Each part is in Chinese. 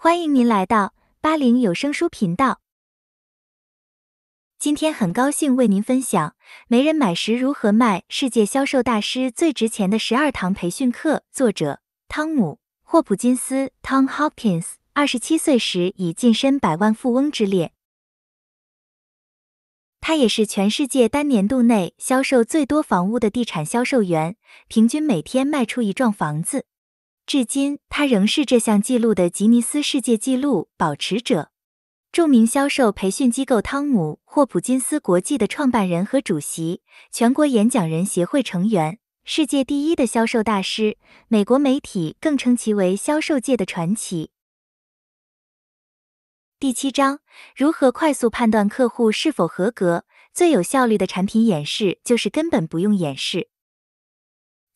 欢迎您来到八零有声书频道。今天很高兴为您分享《没人买时如何卖》世界销售大师最值钱的十二堂培训课。作者汤姆·霍普金斯 （Tom Hopkins） 二十七岁时已晋身百万富翁之列。他也是全世界单年度内销售最多房屋的地产销售员，平均每天卖出一幢房子。至今，他仍是这项纪录的吉尼斯世界纪录保持者。著名销售培训机构汤姆·霍普金斯国际的创办人和主席，全国演讲人协会成员，世界第一的销售大师。美国媒体更称其为销售界的传奇。第七章：如何快速判断客户是否合格？最有效率的产品演示就是根本不用演示。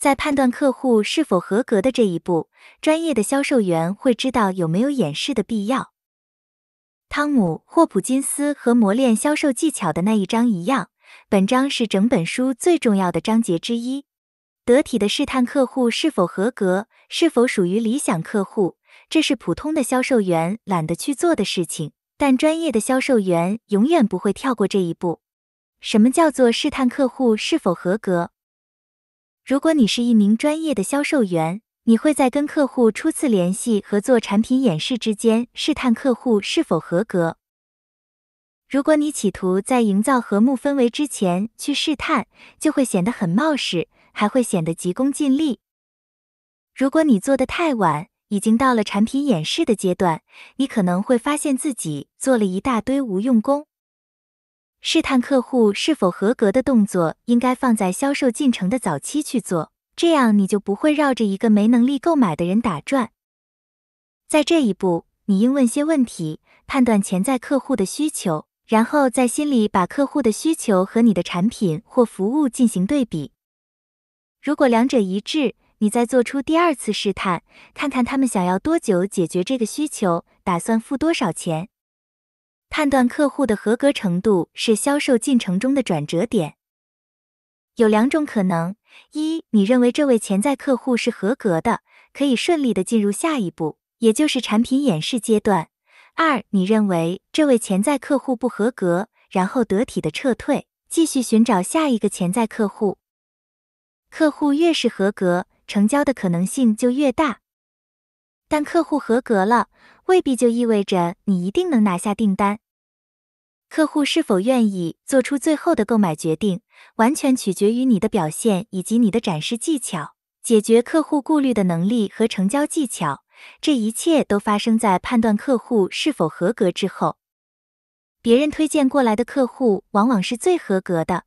在判断客户是否合格的这一步，专业的销售员会知道有没有演示的必要。汤姆·霍普金斯和磨练销售技巧的那一章一样，本章是整本书最重要的章节之一。得体的试探客户是否合格，是否属于理想客户，这是普通的销售员懒得去做的事情，但专业的销售员永远不会跳过这一步。什么叫做试探客户是否合格？如果你是一名专业的销售员，你会在跟客户初次联系和做产品演示之间试探客户是否合格。如果你企图在营造和睦氛围之前去试探，就会显得很冒失，还会显得急功近利。如果你做的太晚，已经到了产品演示的阶段，你可能会发现自己做了一大堆无用功。试探客户是否合格的动作，应该放在销售进程的早期去做，这样你就不会绕着一个没能力购买的人打转。在这一步，你应问些问题，判断潜在客户的需求，然后在心里把客户的需求和你的产品或服务进行对比。如果两者一致，你再做出第二次试探，看看他们想要多久解决这个需求，打算付多少钱。判断客户的合格程度是销售进程中的转折点。有两种可能：一，你认为这位潜在客户是合格的，可以顺利的进入下一步，也就是产品演示阶段；二，你认为这位潜在客户不合格，然后得体的撤退，继续寻找下一个潜在客户。客户越是合格，成交的可能性就越大。但客户合格了，未必就意味着你一定能拿下订单。客户是否愿意做出最后的购买决定，完全取决于你的表现以及你的展示技巧、解决客户顾虑的能力和成交技巧。这一切都发生在判断客户是否合格之后。别人推荐过来的客户，往往是最合格的。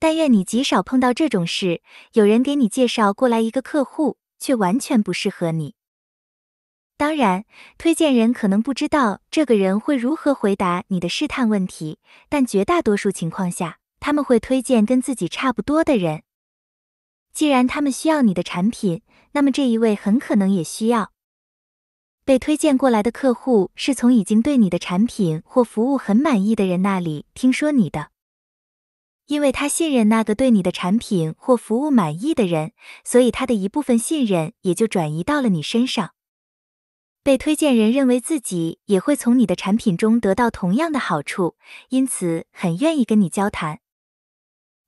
但愿你极少碰到这种事：有人给你介绍过来一个客户，却完全不适合你。当然，推荐人可能不知道这个人会如何回答你的试探问题，但绝大多数情况下，他们会推荐跟自己差不多的人。既然他们需要你的产品，那么这一位很可能也需要。被推荐过来的客户是从已经对你的产品或服务很满意的人那里听说你的，因为他信任那个对你的产品或服务满意的人，所以他的一部分信任也就转移到了你身上。被推荐人认为自己也会从你的产品中得到同样的好处，因此很愿意跟你交谈。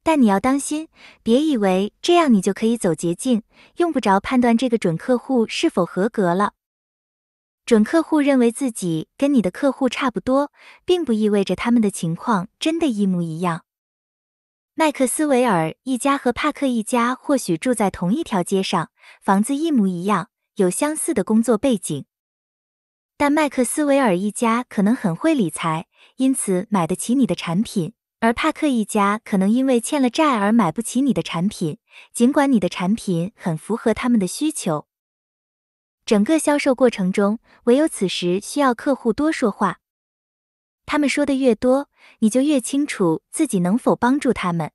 但你要当心，别以为这样你就可以走捷径，用不着判断这个准客户是否合格了。准客户认为自己跟你的客户差不多，并不意味着他们的情况真的一模一样。麦克斯韦尔一家和帕克一家或许住在同一条街上，房子一模一样，有相似的工作背景。但麦克斯韦尔一家可能很会理财，因此买得起你的产品；而帕克一家可能因为欠了债而买不起你的产品，尽管你的产品很符合他们的需求。整个销售过程中，唯有此时需要客户多说话。他们说的越多，你就越清楚自己能否帮助他们。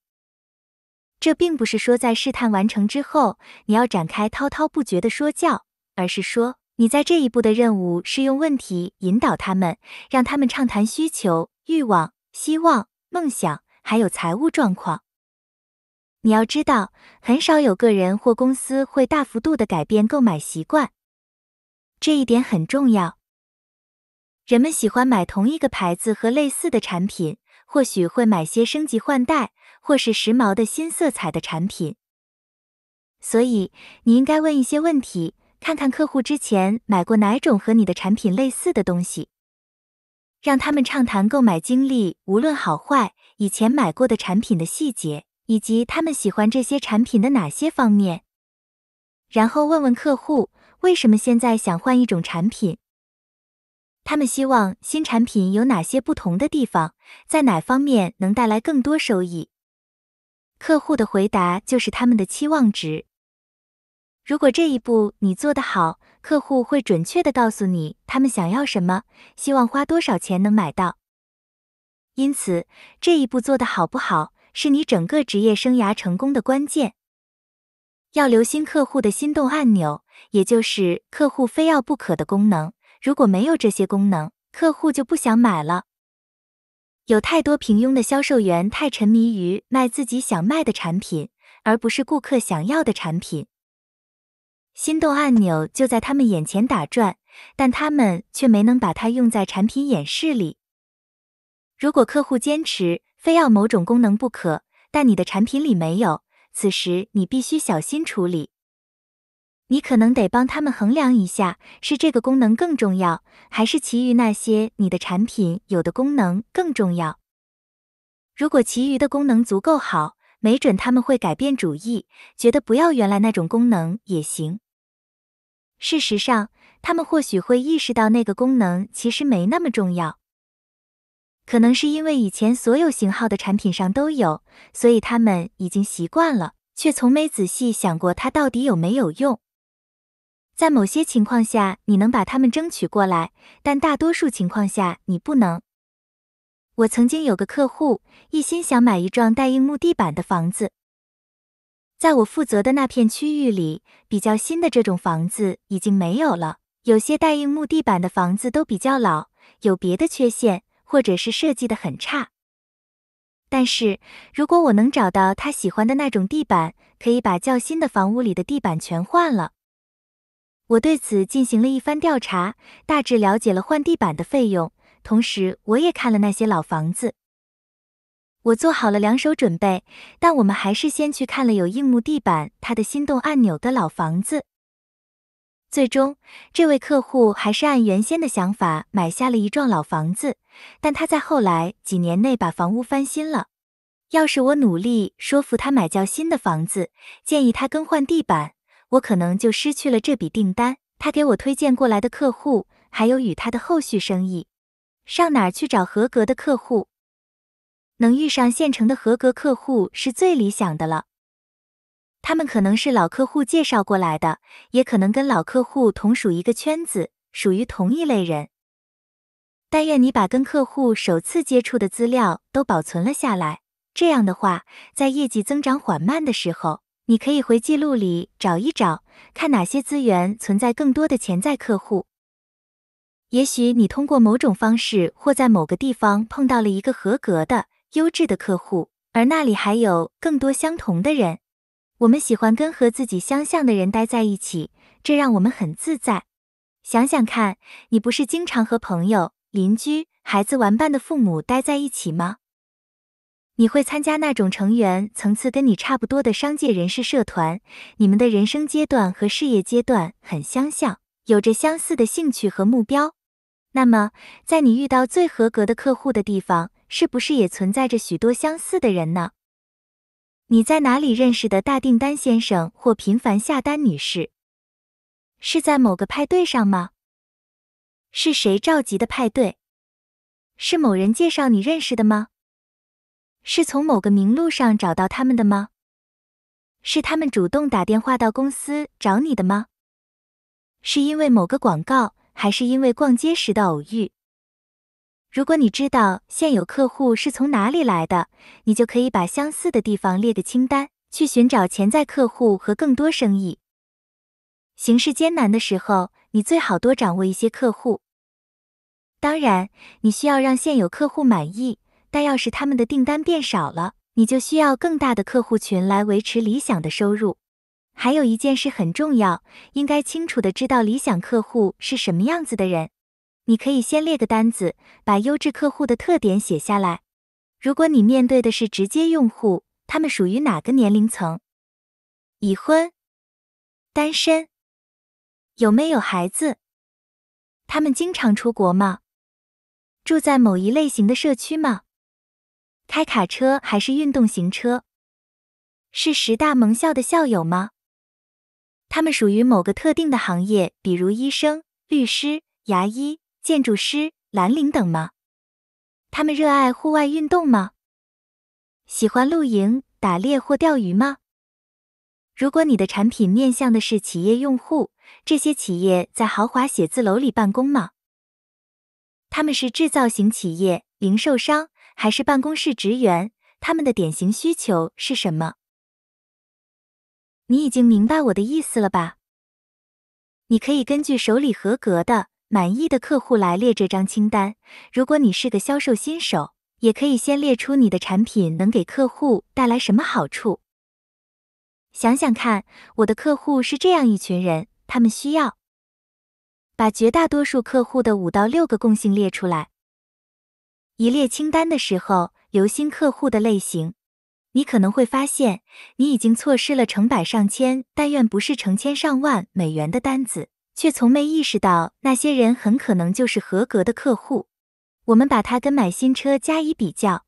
这并不是说在试探完成之后你要展开滔滔不绝的说教，而是说。你在这一步的任务是用问题引导他们，让他们畅谈需求、欲望、希望、梦想，还有财务状况。你要知道，很少有个人或公司会大幅度的改变购买习惯，这一点很重要。人们喜欢买同一个牌子和类似的产品，或许会买些升级换代或是时髦的新色彩的产品。所以，你应该问一些问题。看看客户之前买过哪种和你的产品类似的东西，让他们畅谈购买经历，无论好坏，以前买过的产品的细节，以及他们喜欢这些产品的哪些方面。然后问问客户为什么现在想换一种产品，他们希望新产品有哪些不同的地方，在哪方面能带来更多收益。客户的回答就是他们的期望值。如果这一步你做得好，客户会准确地告诉你他们想要什么，希望花多少钱能买到。因此，这一步做得好不好，是你整个职业生涯成功的关键。要留心客户的心动按钮，也就是客户非要不可的功能。如果没有这些功能，客户就不想买了。有太多平庸的销售员太沉迷于卖自己想卖的产品，而不是顾客想要的产品。心动按钮就在他们眼前打转，但他们却没能把它用在产品演示里。如果客户坚持非要某种功能不可，但你的产品里没有，此时你必须小心处理。你可能得帮他们衡量一下，是这个功能更重要，还是其余那些你的产品有的功能更重要。如果其余的功能足够好，没准他们会改变主意，觉得不要原来那种功能也行。事实上，他们或许会意识到那个功能其实没那么重要。可能是因为以前所有型号的产品上都有，所以他们已经习惯了，却从没仔细想过它到底有没有用。在某些情况下，你能把他们争取过来，但大多数情况下你不能。我曾经有个客户，一心想买一幢带硬木地板的房子。在我负责的那片区域里，比较新的这种房子已经没有了。有些带硬木地板的房子都比较老，有别的缺陷，或者是设计的很差。但是如果我能找到他喜欢的那种地板，可以把较新的房屋里的地板全换了。我对此进行了一番调查，大致了解了换地板的费用，同时我也看了那些老房子。我做好了两手准备，但我们还是先去看了有硬木地板、他的心动按钮的老房子。最终，这位客户还是按原先的想法买下了一幢老房子，但他在后来几年内把房屋翻新了。要是我努力说服他买较新的房子，建议他更换地板，我可能就失去了这笔订单，他给我推荐过来的客户，还有与他的后续生意，上哪儿去找合格的客户？能遇上现成的合格客户是最理想的了。他们可能是老客户介绍过来的，也可能跟老客户同属一个圈子，属于同一类人。但愿你把跟客户首次接触的资料都保存了下来。这样的话，在业绩增长缓慢的时候，你可以回记录里找一找，看哪些资源存在更多的潜在客户。也许你通过某种方式或在某个地方碰到了一个合格的。优质的客户，而那里还有更多相同的人。我们喜欢跟和自己相像的人待在一起，这让我们很自在。想想看，你不是经常和朋友、邻居、孩子玩伴的父母待在一起吗？你会参加那种成员层次跟你差不多的商界人士社团，你们的人生阶段和事业阶段很相像，有着相似的兴趣和目标。那么，在你遇到最合格的客户的地方。是不是也存在着许多相似的人呢？你在哪里认识的大订单先生或频繁下单女士？是在某个派对上吗？是谁召集的派对？是某人介绍你认识的吗？是从某个名录上找到他们的吗？是他们主动打电话到公司找你的吗？是因为某个广告，还是因为逛街时的偶遇？如果你知道现有客户是从哪里来的，你就可以把相似的地方列个清单，去寻找潜在客户和更多生意。形势艰难的时候，你最好多掌握一些客户。当然，你需要让现有客户满意，但要是他们的订单变少了，你就需要更大的客户群来维持理想的收入。还有一件事很重要，应该清楚的知道理想客户是什么样子的人。你可以先列个单子，把优质客户的特点写下来。如果你面对的是直接用户，他们属于哪个年龄层？已婚、单身，有没有孩子？他们经常出国吗？住在某一类型的社区吗？开卡车还是运动型车？是十大盟校的校友吗？他们属于某个特定的行业，比如医生、律师、牙医。建筑师、蓝领等吗？他们热爱户外运动吗？喜欢露营、打猎或钓鱼吗？如果你的产品面向的是企业用户，这些企业在豪华写字楼里办公吗？他们是制造型企业、零售商还是办公室职员？他们的典型需求是什么？你已经明白我的意思了吧？你可以根据手里合格的。满意的客户来列这张清单。如果你是个销售新手，也可以先列出你的产品能给客户带来什么好处。想想看，我的客户是这样一群人，他们需要把绝大多数客户的五到六个共性列出来。一列清单的时候，留心客户的类型，你可能会发现你已经错失了成百上千，但愿不是成千上万美元的单子。却从没意识到，那些人很可能就是合格的客户。我们把它跟买新车加以比较。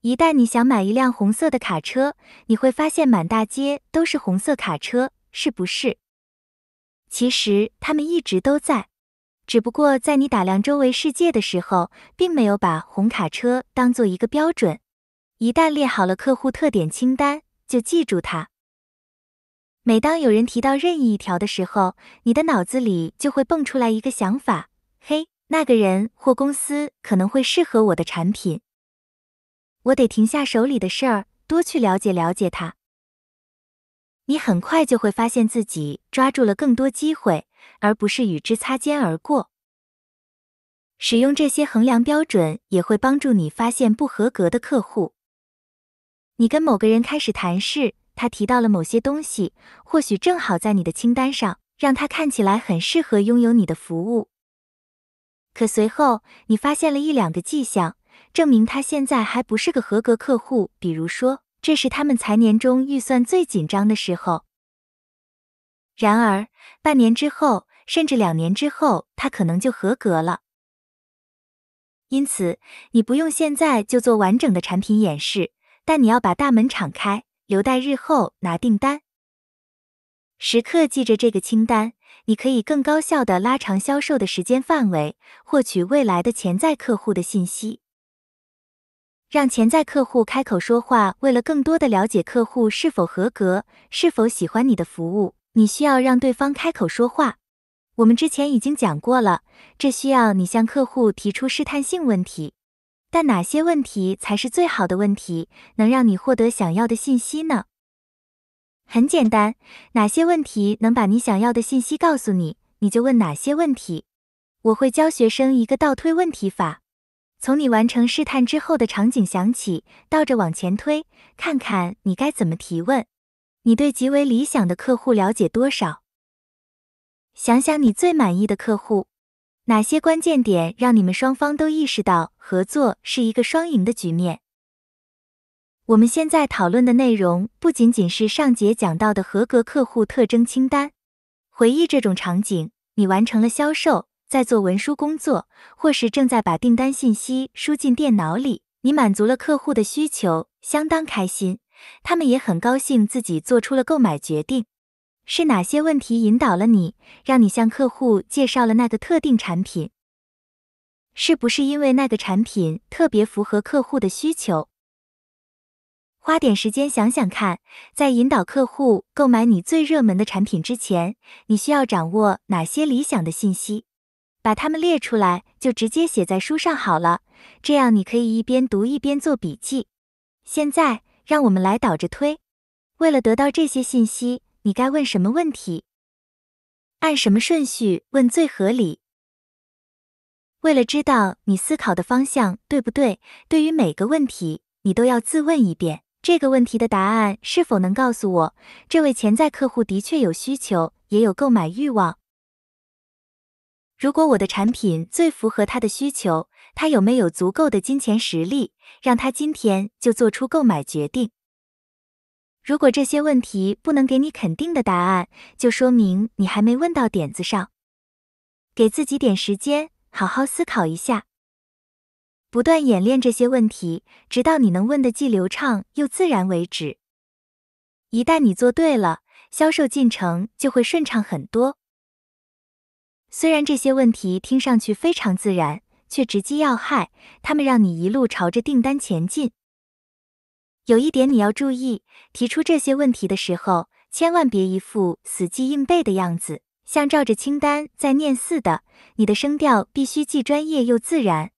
一旦你想买一辆红色的卡车，你会发现满大街都是红色卡车，是不是？其实他们一直都在，只不过在你打量周围世界的时候，并没有把红卡车当做一个标准。一旦列好了客户特点清单，就记住它。每当有人提到任意一条的时候，你的脑子里就会蹦出来一个想法：嘿，那个人或公司可能会适合我的产品。我得停下手里的事儿，多去了解了解他。你很快就会发现自己抓住了更多机会，而不是与之擦肩而过。使用这些衡量标准也会帮助你发现不合格的客户。你跟某个人开始谈事。他提到了某些东西，或许正好在你的清单上，让他看起来很适合拥有你的服务。可随后你发现了一两个迹象，证明他现在还不是个合格客户，比如说这是他们财年中预算最紧张的时候。然而半年之后，甚至两年之后，他可能就合格了。因此，你不用现在就做完整的产品演示，但你要把大门敞开。留待日后拿订单，时刻记着这个清单，你可以更高效的拉长销售的时间范围，获取未来的潜在客户的信息，让潜在客户开口说话。为了更多的了解客户是否合格，是否喜欢你的服务，你需要让对方开口说话。我们之前已经讲过了，这需要你向客户提出试探性问题。但哪些问题才是最好的问题，能让你获得想要的信息呢？很简单，哪些问题能把你想要的信息告诉你，你就问哪些问题。我会教学生一个倒推问题法，从你完成试探之后的场景想起，倒着往前推，看看你该怎么提问。你对极为理想的客户了解多少？想想你最满意的客户。哪些关键点让你们双方都意识到合作是一个双赢的局面？我们现在讨论的内容不仅仅是上节讲到的合格客户特征清单。回忆这种场景，你完成了销售，在做文书工作，或是正在把订单信息输进电脑里，你满足了客户的需求，相当开心，他们也很高兴自己做出了购买决定。是哪些问题引导了你，让你向客户介绍了那个特定产品？是不是因为那个产品特别符合客户的需求？花点时间想想看，在引导客户购买你最热门的产品之前，你需要掌握哪些理想的信息？把它们列出来，就直接写在书上好了，这样你可以一边读一边做笔记。现在，让我们来倒着推，为了得到这些信息。你该问什么问题？按什么顺序问最合理？为了知道你思考的方向对不对，对于每个问题，你都要自问一遍：这个问题的答案是否能告诉我，这位潜在客户的确有需求，也有购买欲望？如果我的产品最符合他的需求，他有没有足够的金钱实力，让他今天就做出购买决定？如果这些问题不能给你肯定的答案，就说明你还没问到点子上。给自己点时间，好好思考一下。不断演练这些问题，直到你能问的既流畅又自然为止。一旦你做对了，销售进程就会顺畅很多。虽然这些问题听上去非常自然，却直击要害，它们让你一路朝着订单前进。有一点你要注意，提出这些问题的时候，千万别一副死记硬背的样子，像照着清单在念似的。你的声调必须既专业又自然。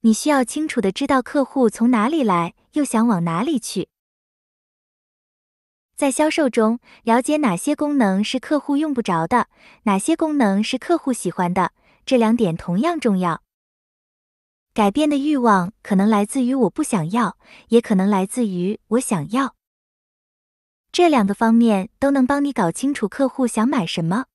你需要清楚的知道客户从哪里来，又想往哪里去。在销售中，了解哪些功能是客户用不着的，哪些功能是客户喜欢的，这两点同样重要。改变的欲望可能来自于我不想要，也可能来自于我想要。这两个方面都能帮你搞清楚客户想买什么。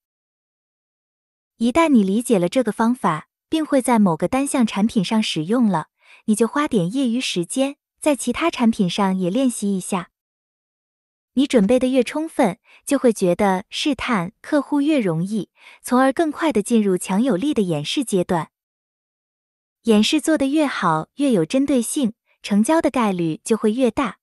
一旦你理解了这个方法，并会在某个单项产品上使用了，你就花点业余时间在其他产品上也练习一下。你准备的越充分，就会觉得试探客户越容易，从而更快的进入强有力的演示阶段。演示做得越好，越有针对性，成交的概率就会越大。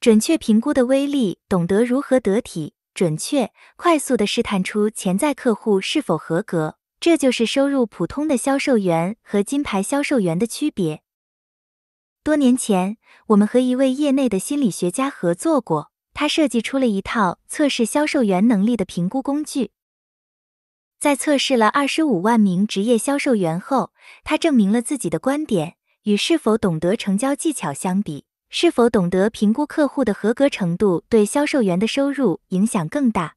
准确评估的威力，懂得如何得体、准确、快速地试探出潜在客户是否合格，这就是收入普通的销售员和金牌销售员的区别。多年前，我们和一位业内的心理学家合作过，他设计出了一套测试销售员能力的评估工具。在测试了二十五万名职业销售员后，他证明了自己的观点：与是否懂得成交技巧相比，是否懂得评估客户的合格程度对销售员的收入影响更大。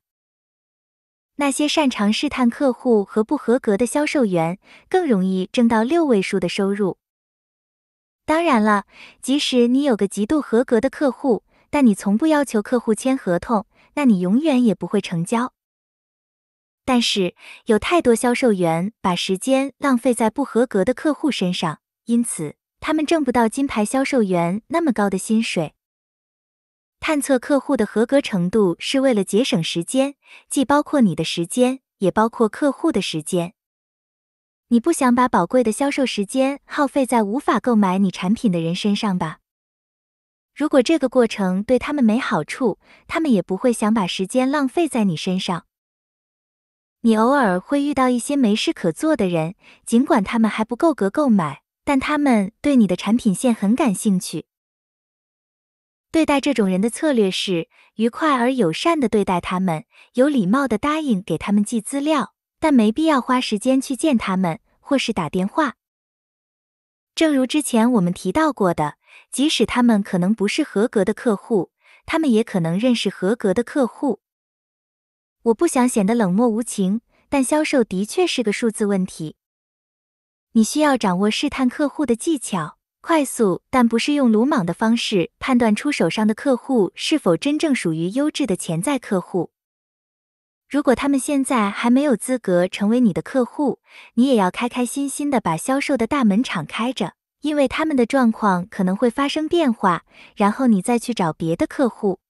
那些擅长试探客户和不合格的销售员，更容易挣到六位数的收入。当然了，即使你有个极度合格的客户，但你从不要求客户签合同，那你永远也不会成交。但是有太多销售员把时间浪费在不合格的客户身上，因此他们挣不到金牌销售员那么高的薪水。探测客户的合格程度是为了节省时间，既包括你的时间，也包括客户的时间。你不想把宝贵的销售时间耗费在无法购买你产品的人身上吧？如果这个过程对他们没好处，他们也不会想把时间浪费在你身上。你偶尔会遇到一些没事可做的人，尽管他们还不够格购买，但他们对你的产品线很感兴趣。对待这种人的策略是愉快而友善的对待他们，有礼貌的答应给他们寄资料，但没必要花时间去见他们或是打电话。正如之前我们提到过的，即使他们可能不是合格的客户，他们也可能认识合格的客户。我不想显得冷漠无情，但销售的确是个数字问题。你需要掌握试探客户的技巧，快速但不是用鲁莽的方式判断出手上的客户是否真正属于优质的潜在客户。如果他们现在还没有资格成为你的客户，你也要开开心心的把销售的大门敞开着，因为他们的状况可能会发生变化，然后你再去找别的客户。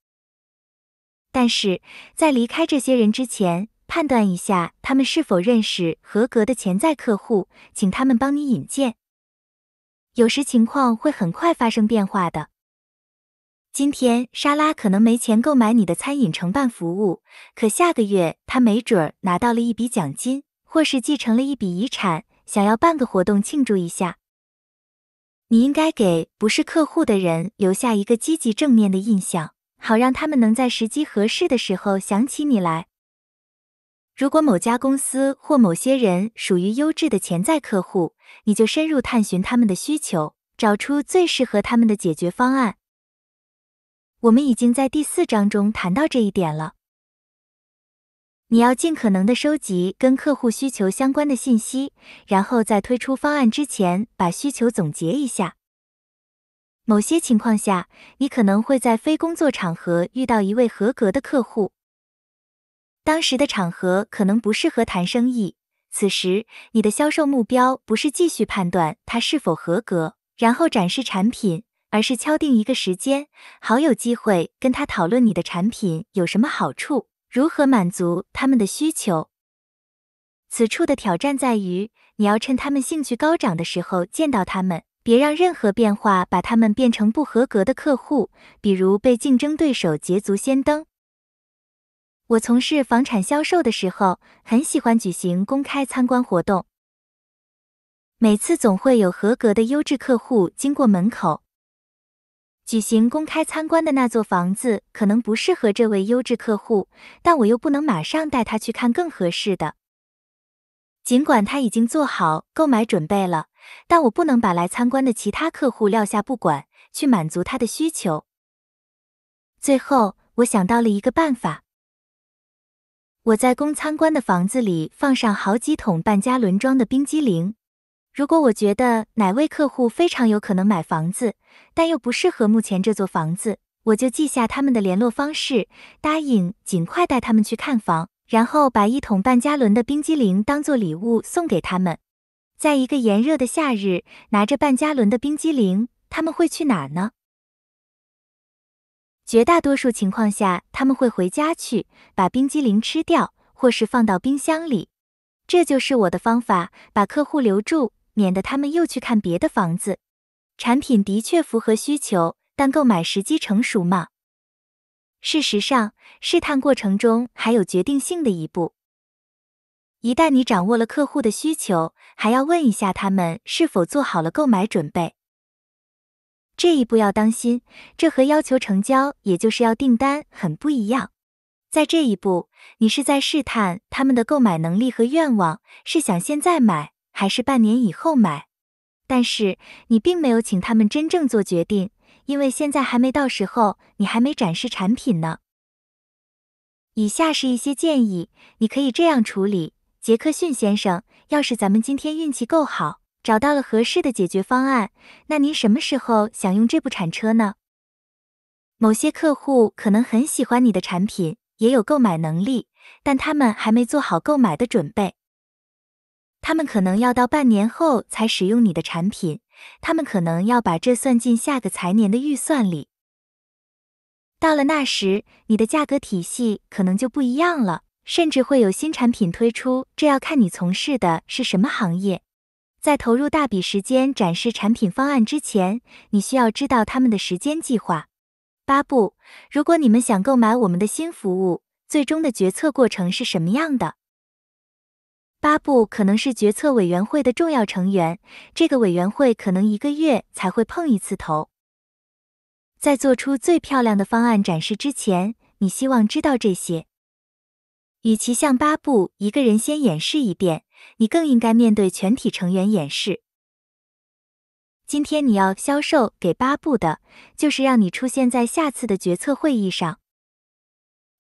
但是在离开这些人之前，判断一下他们是否认识合格的潜在客户，请他们帮你引荐。有时情况会很快发生变化的。今天莎拉可能没钱购买你的餐饮承办服务，可下个月她没准儿拿到了一笔奖金，或是继承了一笔遗产，想要办个活动庆祝一下。你应该给不是客户的人留下一个积极正面的印象。好，让他们能在时机合适的时候想起你来。如果某家公司或某些人属于优质的潜在客户，你就深入探寻他们的需求，找出最适合他们的解决方案。我们已经在第四章中谈到这一点了。你要尽可能的收集跟客户需求相关的信息，然后在推出方案之前把需求总结一下。某些情况下，你可能会在非工作场合遇到一位合格的客户。当时的场合可能不适合谈生意，此时你的销售目标不是继续判断他是否合格，然后展示产品，而是敲定一个时间，好有机会跟他讨论你的产品有什么好处，如何满足他们的需求。此处的挑战在于，你要趁他们兴趣高涨的时候见到他们。别让任何变化把他们变成不合格的客户，比如被竞争对手捷足先登。我从事房产销售的时候，很喜欢举行公开参观活动。每次总会有合格的优质客户经过门口。举行公开参观的那座房子可能不适合这位优质客户，但我又不能马上带他去看更合适的，尽管他已经做好购买准备了。但我不能把来参观的其他客户撂下不管，去满足他的需求。最后，我想到了一个办法：我在供参观的房子里放上好几桶半加仑装的冰激凌。如果我觉得哪位客户非常有可能买房子，但又不适合目前这座房子，我就记下他们的联络方式，答应尽快带他们去看房，然后把一桶半加仑的冰激凌当做礼物送给他们。在一个炎热的夏日，拿着半加仑的冰激凌，他们会去哪儿呢？绝大多数情况下，他们会回家去，把冰激凌吃掉，或是放到冰箱里。这就是我的方法，把客户留住，免得他们又去看别的房子。产品的确符合需求，但购买时机成熟吗？事实上，试探过程中还有决定性的一步。一旦你掌握了客户的需求，还要问一下他们是否做好了购买准备。这一步要当心，这和要求成交，也就是要订单，很不一样。在这一步，你是在试探他们的购买能力和愿望，是想现在买还是半年以后买？但是你并没有请他们真正做决定，因为现在还没到时候，你还没展示产品呢。以下是一些建议，你可以这样处理。杰克逊先生，要是咱们今天运气够好，找到了合适的解决方案，那您什么时候想用这部铲车呢？某些客户可能很喜欢你的产品，也有购买能力，但他们还没做好购买的准备。他们可能要到半年后才使用你的产品，他们可能要把这算进下个财年的预算里。到了那时，你的价格体系可能就不一样了。甚至会有新产品推出，这要看你从事的是什么行业。在投入大笔时间展示产品方案之前，你需要知道他们的时间计划。八步，如果你们想购买我们的新服务，最终的决策过程是什么样的？八步可能是决策委员会的重要成员，这个委员会可能一个月才会碰一次头。在做出最漂亮的方案展示之前，你希望知道这些。与其向巴布一个人先演示一遍，你更应该面对全体成员演示。今天你要销售给巴布的，就是让你出现在下次的决策会议上。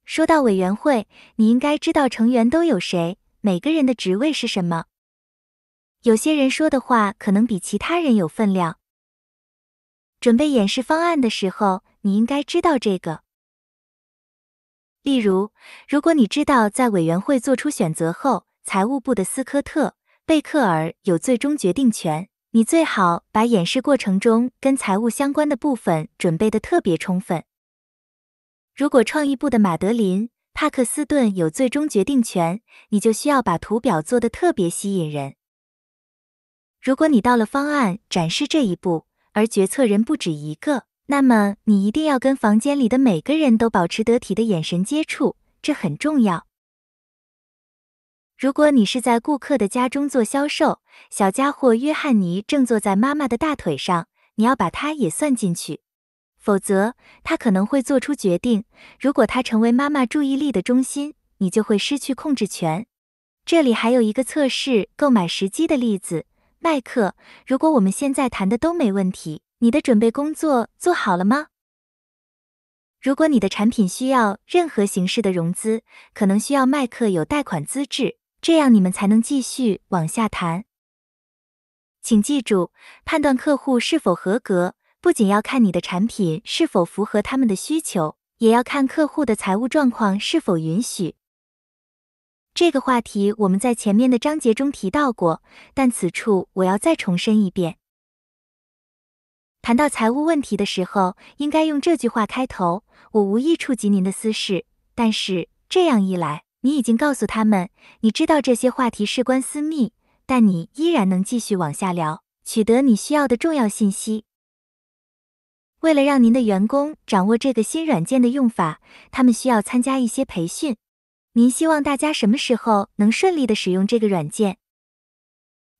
说到委员会，你应该知道成员都有谁，每个人的职位是什么。有些人说的话可能比其他人有分量。准备演示方案的时候，你应该知道这个。例如，如果你知道在委员会做出选择后，财务部的斯科特·贝克尔有最终决定权，你最好把演示过程中跟财务相关的部分准备的特别充分。如果创意部的马德琳·帕克斯顿有最终决定权，你就需要把图表做的特别吸引人。如果你到了方案展示这一步，而决策人不止一个。那么你一定要跟房间里的每个人都保持得体的眼神接触，这很重要。如果你是在顾客的家中做销售，小家伙约翰尼正坐在妈妈的大腿上，你要把他也算进去，否则他可能会做出决定。如果他成为妈妈注意力的中心，你就会失去控制权。这里还有一个测试购买时机的例子，麦克，如果我们现在谈的都没问题。你的准备工作做好了吗？如果你的产品需要任何形式的融资，可能需要麦克有贷款资质，这样你们才能继续往下谈。请记住，判断客户是否合格，不仅要看你的产品是否符合他们的需求，也要看客户的财务状况是否允许。这个话题我们在前面的章节中提到过，但此处我要再重申一遍。谈到财务问题的时候，应该用这句话开头。我无意触及您的私事，但是这样一来，你已经告诉他们，你知道这些话题事关私密，但你依然能继续往下聊，取得你需要的重要信息。为了让您的员工掌握这个新软件的用法，他们需要参加一些培训。您希望大家什么时候能顺利的使用这个软件？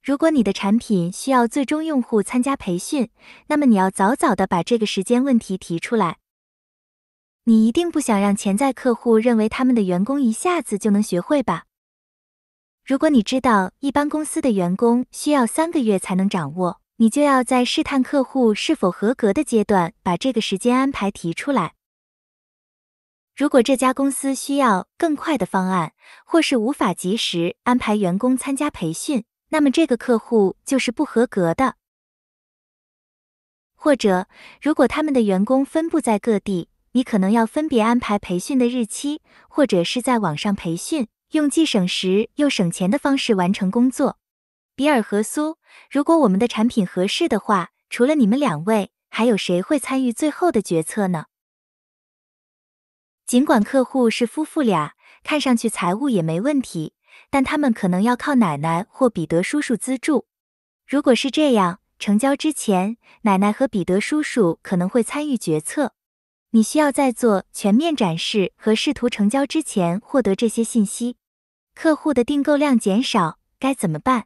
如果你的产品需要最终用户参加培训，那么你要早早的把这个时间问题提出来。你一定不想让潜在客户认为他们的员工一下子就能学会吧？如果你知道一般公司的员工需要三个月才能掌握，你就要在试探客户是否合格的阶段把这个时间安排提出来。如果这家公司需要更快的方案，或是无法及时安排员工参加培训，那么这个客户就是不合格的。或者，如果他们的员工分布在各地，你可能要分别安排培训的日期，或者是在网上培训，用既省时又省钱的方式完成工作。比尔和苏，如果我们的产品合适的话，除了你们两位，还有谁会参与最后的决策呢？尽管客户是夫妇俩，看上去财务也没问题。但他们可能要靠奶奶或彼得叔叔资助。如果是这样，成交之前，奶奶和彼得叔叔可能会参与决策。你需要在做全面展示和试图成交之前获得这些信息。客户的订购量减少该怎么办？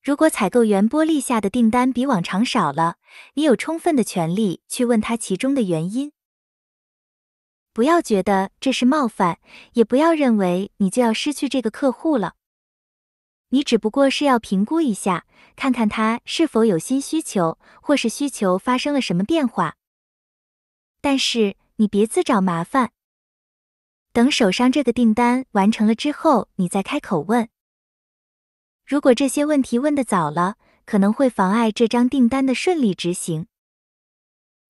如果采购员波利下的订单比往常少了，你有充分的权利去问他其中的原因。不要觉得这是冒犯，也不要认为你就要失去这个客户了。你只不过是要评估一下，看看他是否有新需求，或是需求发生了什么变化。但是你别自找麻烦，等手上这个订单完成了之后，你再开口问。如果这些问题问的早了，可能会妨碍这张订单的顺利执行。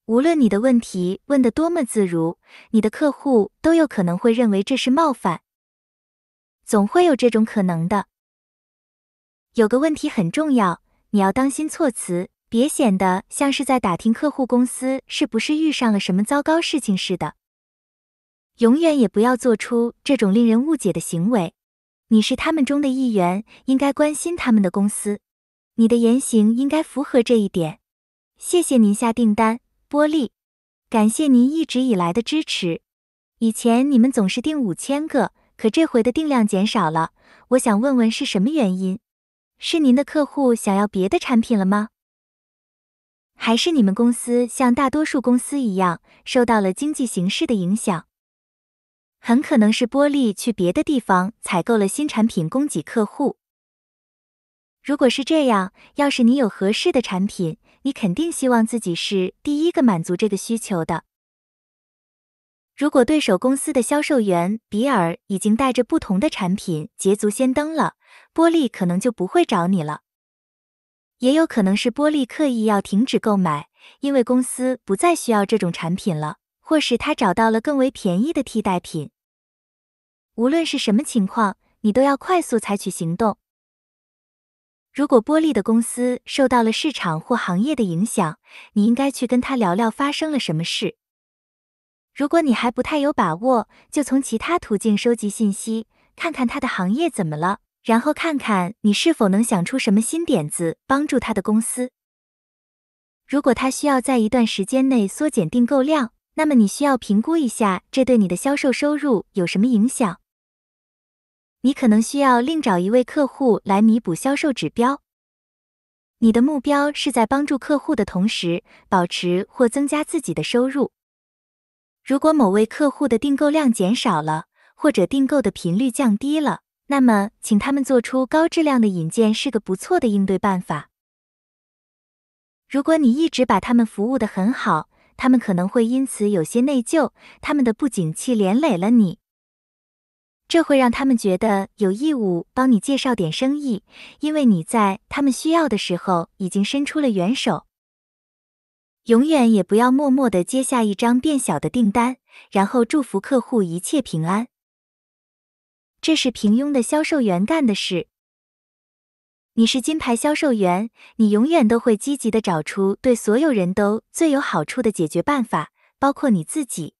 无论你的问题问得多么自如，你的客户都有可能会认为这是冒犯，总会有这种可能的。有个问题很重要，你要当心措辞，别显得像是在打听客户公司是不是遇上了什么糟糕事情似的。永远也不要做出这种令人误解的行为。你是他们中的一员，应该关心他们的公司，你的言行应该符合这一点。谢谢您下订单。波利，感谢您一直以来的支持。以前你们总是订五千个，可这回的定量减少了，我想问问是什么原因？是您的客户想要别的产品了吗？还是你们公司像大多数公司一样受到了经济形势的影响？很可能是玻璃去别的地方采购了新产品供给客户。如果是这样，要是你有合适的产品，你肯定希望自己是第一个满足这个需求的。如果对手公司的销售员比尔已经带着不同的产品捷足先登了，波利可能就不会找你了。也有可能是波利刻意要停止购买，因为公司不再需要这种产品了，或是他找到了更为便宜的替代品。无论是什么情况，你都要快速采取行动。如果玻璃的公司受到了市场或行业的影响，你应该去跟他聊聊发生了什么事。如果你还不太有把握，就从其他途径收集信息，看看他的行业怎么了，然后看看你是否能想出什么新点子帮助他的公司。如果他需要在一段时间内缩减订购量，那么你需要评估一下这对你的销售收入有什么影响。你可能需要另找一位客户来弥补销售指标。你的目标是在帮助客户的同时，保持或增加自己的收入。如果某位客户的订购量减少了，或者订购的频率降低了，那么请他们做出高质量的引荐是个不错的应对办法。如果你一直把他们服务得很好，他们可能会因此有些内疚，他们的不景气连累了你。这会让他们觉得有义务帮你介绍点生意，因为你在他们需要的时候已经伸出了援手。永远也不要默默的接下一张变小的订单，然后祝福客户一切平安。这是平庸的销售员干的事。你是金牌销售员，你永远都会积极的找出对所有人都最有好处的解决办法，包括你自己。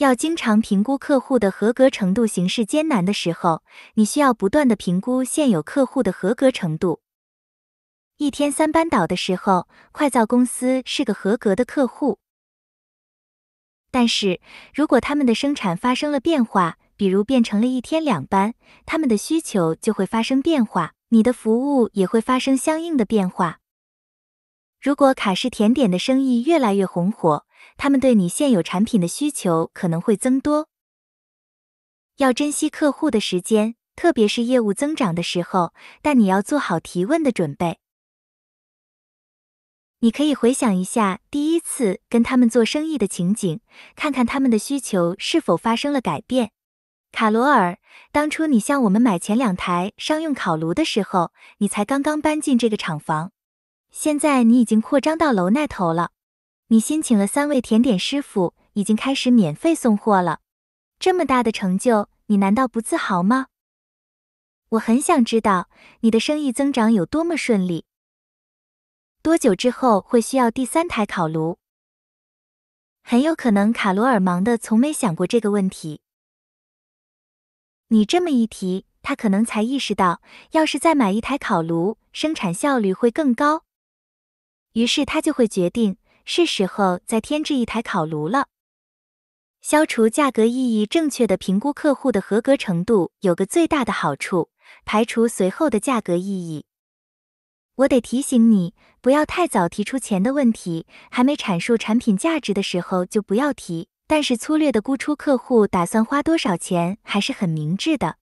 要经常评估客户的合格程度。形势艰难的时候，你需要不断的评估现有客户的合格程度。一天三班倒的时候，快造公司是个合格的客户。但是如果他们的生产发生了变化，比如变成了一天两班，他们的需求就会发生变化，你的服务也会发生相应的变化。如果卡式甜点的生意越来越红火。他们对你现有产品的需求可能会增多，要珍惜客户的时间，特别是业务增长的时候。但你要做好提问的准备。你可以回想一下第一次跟他们做生意的情景，看看他们的需求是否发生了改变。卡罗尔，当初你向我们买前两台商用烤炉的时候，你才刚刚搬进这个厂房，现在你已经扩张到楼那头了。你新请了三位甜点师傅，已经开始免费送货了。这么大的成就，你难道不自豪吗？我很想知道你的生意增长有多么顺利。多久之后会需要第三台烤炉？很有可能卡罗尔忙得从没想过这个问题。你这么一提，他可能才意识到，要是再买一台烤炉，生产效率会更高。于是他就会决定。是时候再添置一台烤炉了。消除价格意义正确的评估客户的合格程度有个最大的好处，排除随后的价格意义。我得提醒你，不要太早提出钱的问题，还没阐述产品价值的时候就不要提。但是粗略的估出客户打算花多少钱还是很明智的。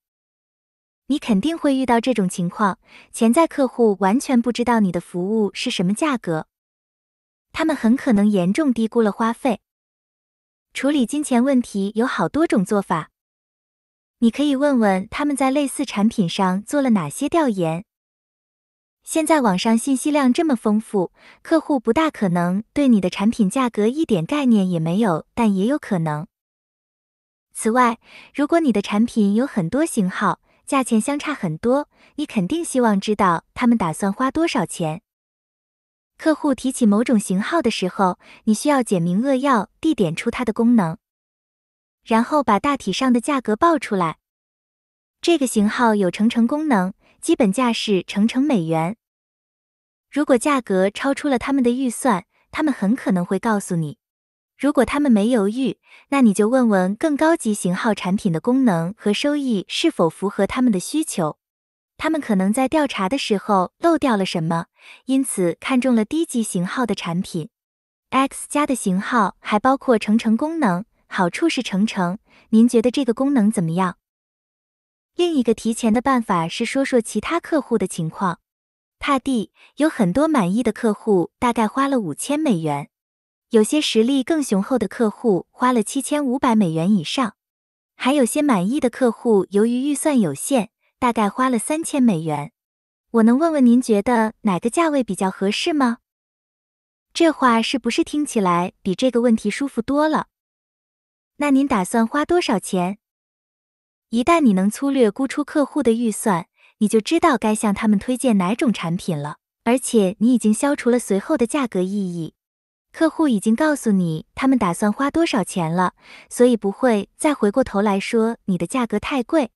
你肯定会遇到这种情况，潜在客户完全不知道你的服务是什么价格。他们很可能严重低估了花费。处理金钱问题有好多种做法。你可以问问他们在类似产品上做了哪些调研。现在网上信息量这么丰富，客户不大可能对你的产品价格一点概念也没有，但也有可能。此外，如果你的产品有很多型号，价钱相差很多，你肯定希望知道他们打算花多少钱。客户提起某种型号的时候，你需要简明扼要地点出它的功能，然后把大体上的价格报出来。这个型号有乘乘功能，基本价是乘乘美元。如果价格超出了他们的预算，他们很可能会告诉你。如果他们没犹豫，那你就问问更高级型号产品的功能和收益是否符合他们的需求。他们可能在调查的时候漏掉了什么，因此看中了低级型号的产品。X 加的型号还包括乘乘功能，好处是乘乘。您觉得这个功能怎么样？另一个提前的办法是说说其他客户的情况。帕蒂有很多满意的客户，大概花了五千美元。有些实力更雄厚的客户花了七千五百美元以上。还有些满意的客户由于预算有限。大概花了三千美元，我能问问您觉得哪个价位比较合适吗？这话是不是听起来比这个问题舒服多了？那您打算花多少钱？一旦你能粗略估出客户的预算，你就知道该向他们推荐哪种产品了。而且你已经消除了随后的价格意义，客户已经告诉你他们打算花多少钱了，所以不会再回过头来说你的价格太贵。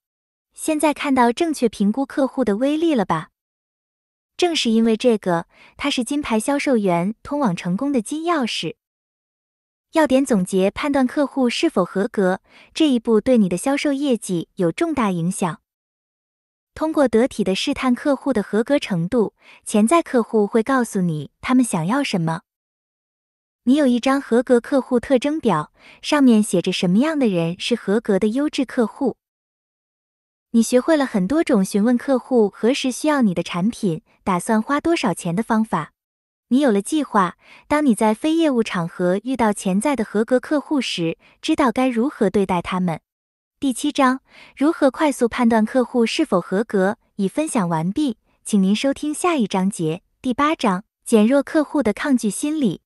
现在看到正确评估客户的威力了吧？正是因为这个，它是金牌销售员通往成功的金钥匙。要点总结：判断客户是否合格这一步对你的销售业绩有重大影响。通过得体的试探客户的合格程度，潜在客户会告诉你他们想要什么。你有一张合格客户特征表，上面写着什么样的人是合格的优质客户。你学会了很多种询问客户何时需要你的产品、打算花多少钱的方法。你有了计划，当你在非业务场合遇到潜在的合格客户时，知道该如何对待他们。第七章如何快速判断客户是否合格已分享完毕，请您收听下一章节第八章减弱客户的抗拒心理。